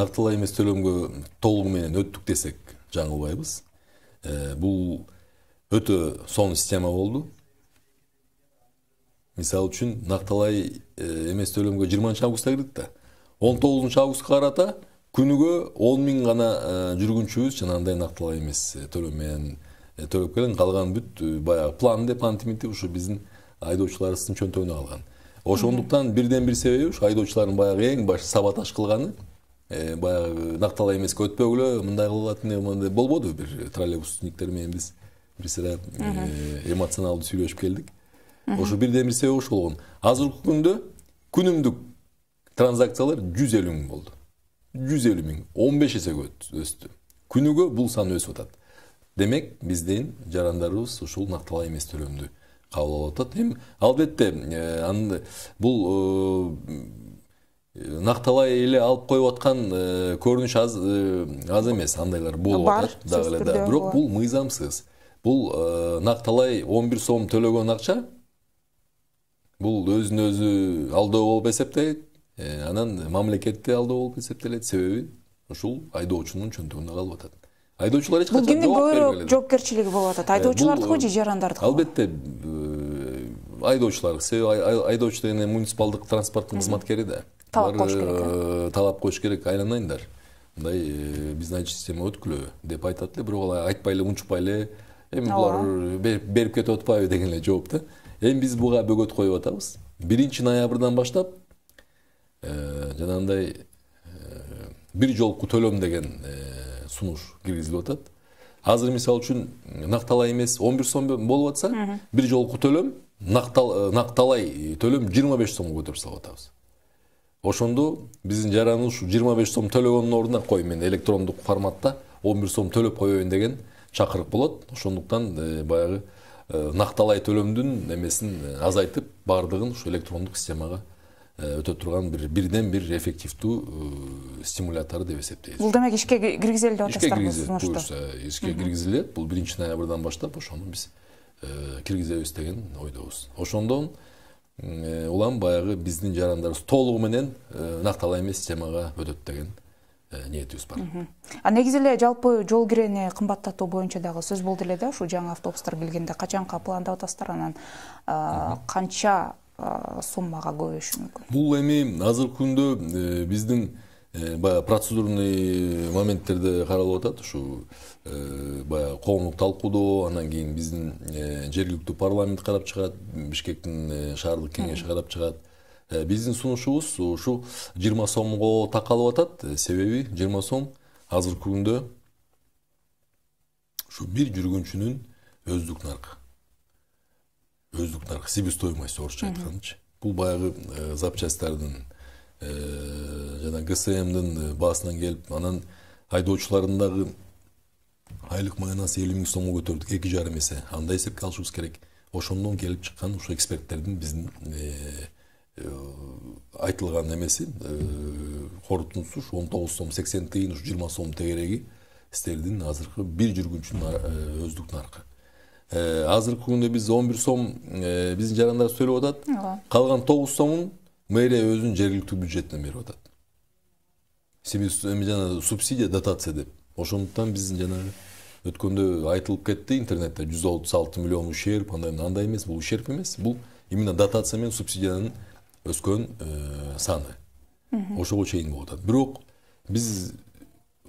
нақтылай емес төлемге толығыменен өттік десек жаңылбаймыз ә, бұл өте соң система болды мисалы үшін нақтылай емес төлемге жиырманшы августта кірдік та он тоғызыншы августқа қарата күніге он мың ғана жүргіншіміз жаңағындай нақтылай емес төлеммен төлеп келген қалған бүт баяғы план деп антимит деп ушу биздин айдоочуларыбыздын чөнтөгүнө алган ошондуктан бирден бир себеби ушу айдоочулардын баягы эң баш саботаж кылганы Э, баягы накталай эмеске өтпөгүлө мындай кылып мындай болбоду бир троллейбусниктер менен биз бир сыйра э, эмоционалдуу сүйлөшүп келдик ошо бирден бир себеби ошол болгон азыркы күндө күнүмдүк транзакциялар жүз элүү миң болду жүз элүү миң он беш эсеге өстү күнүгө бул сан өсүп атат демек биздин жарандарыбыз ушул накталай эмес төлөмдү кабыл алып атат эми албетте э, бул накталай эле алып коюп аткан э, көрүнүш аз э, аз эмес андайлар болуп атат дагы эле да бирок бул мыйзамсыз бул э, накталай он бир сом төлөгөн акча бул өзүн өзү алдоо болуп эсептелет анан мамлекетти алдоо болуп эсептелет себеби ушул айдоочунун чөнтөгүндө калып атат айдоочулар эч качан кимдин көбүрөөк жоопкерчилиги болуп атат айдоочулардыкы же жарандардыкы албетте айдоочулар себеби айдоочу деген муниципалдык транспорттун кызматкери да талап қойыш керек э, ә. талап қош керек айланайындар мындай э, биздин айтыш система өткүлө деп айтат эле бирок алар айтпай эле унчукпай эле эми булар берип кетип атпайбы деген эле жооп да эми биз буга бөгөт коюп атабыз биринчи ноябрдан баштап жанагындай бир жолку төлөм деген сунуш киргизилип атат азыр мисалы үчүн накталай эмес он бир сом болуп атса бир жолку төлөм накталай э, төлөм жыйырма беш сомго көтөрүп салып атабыз ошондо биздин жараныбыз ушу жыйырма беш сом төлөгөндүн ордуна кой мен электрондук форматта он бир сом төлөп коеюн деген чакырык болот ошондуктан баягы накталай төлөмдүн эмесин азайтып баардыгын ушу электрондук системага өтө турган бир бирден бир эффективдүү стимулятор деп эсептейбиз бул демек ишке киргизели деп атасыз ишке киргизилет буюрса ишке киргизилет бул биринчи ноябрдан баштап ошону биз киргизебиз деген ойдобуз ошондон Э, улам баягы биздин жарандарыбыз толугу менен э, накталай эмес системага өтөт деген э, ниетибиз бар а негизи эле жалпы жол кирени кымбаттатуу боюнча дагы сөз болду эле да ушу жаңы автобустар келгенде качанга пландап атасыздар анан канча суммага көбөйүшү мүмкүн бул эми азыркы күндө биздин Э, баягы процедурный моменттерде каралып атат ушу э, баягы коомдук талкуудо анан кийин биздин э, жергиликтүү парламент карап чыгат бишкектин шаардык кеңеши карап чыгат биздин сунушубуз ушул жыйырма сомго такалып атат себеби жыйырма сом азыркы күндө ушу бир жүргүнчүнүн өздүк наркы өздүк наркы себестоимость орусча айтканычы бул баягы запчастьтардын жана гсмдин э, баасынан келип анан айдоочуларындагы айлык маанасы элүү миң сомго көтөрдүк эки жарым эсе андай эсепке алышыбыз керек ошондон келип чыккан ушу эксперттердин биздин э, э, айтылган эмеси корутундусу ушу он тогуз сом сексен тыйын ушу жыйырма сом тегереги силердин азыркы бир жүргүнчүнүн өздүк наркы азыркы күндө биз он бир сом биздин жарандар төлөп атат ооба калган тогуз сомун мэрия өзүнүн жергиликтүү бюджетинен берип атат себеби эми жана субсидия дотация деп ошондуктан биздин жанагы өткөндө айтылып кетти интернетте жүз отуз алты миллион ущерб андай мындай андай эмес бул ущерб эмес бул именно дотация менен субсидиянын өскөн э, саны ошого чейин болуп атат бирок биз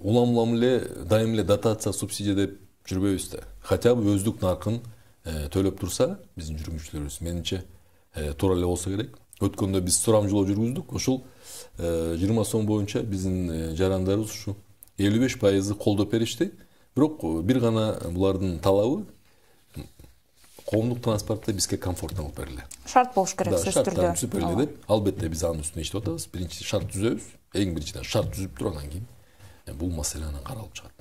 улам улам эле дайыма эле дотация субсидия деп жүрбөйбүз да хотя бы өздүк наркын э, төлөп турса биздин жүргүнчүлөрүбүз менимче э, туура эле болсо керек өткөндө биз сурамжылоо жүргүздүк ушул жыйырма сом боюнча биздин жарандарыбыз ушу элүү беш пайызы колдоп беришти бирок бир гана булардын талабы коомдук транспортто бизге комфортно кылып бериле шарт болуш керек сөзсүз түрдө шарттар түзүп бериле деп албетте биз анын үстүнө иштеп атабыз биринчи шарт түзөбүз эң биринчиден шарт түзүп туруп анан кийин бул маселе анан каралып чыгат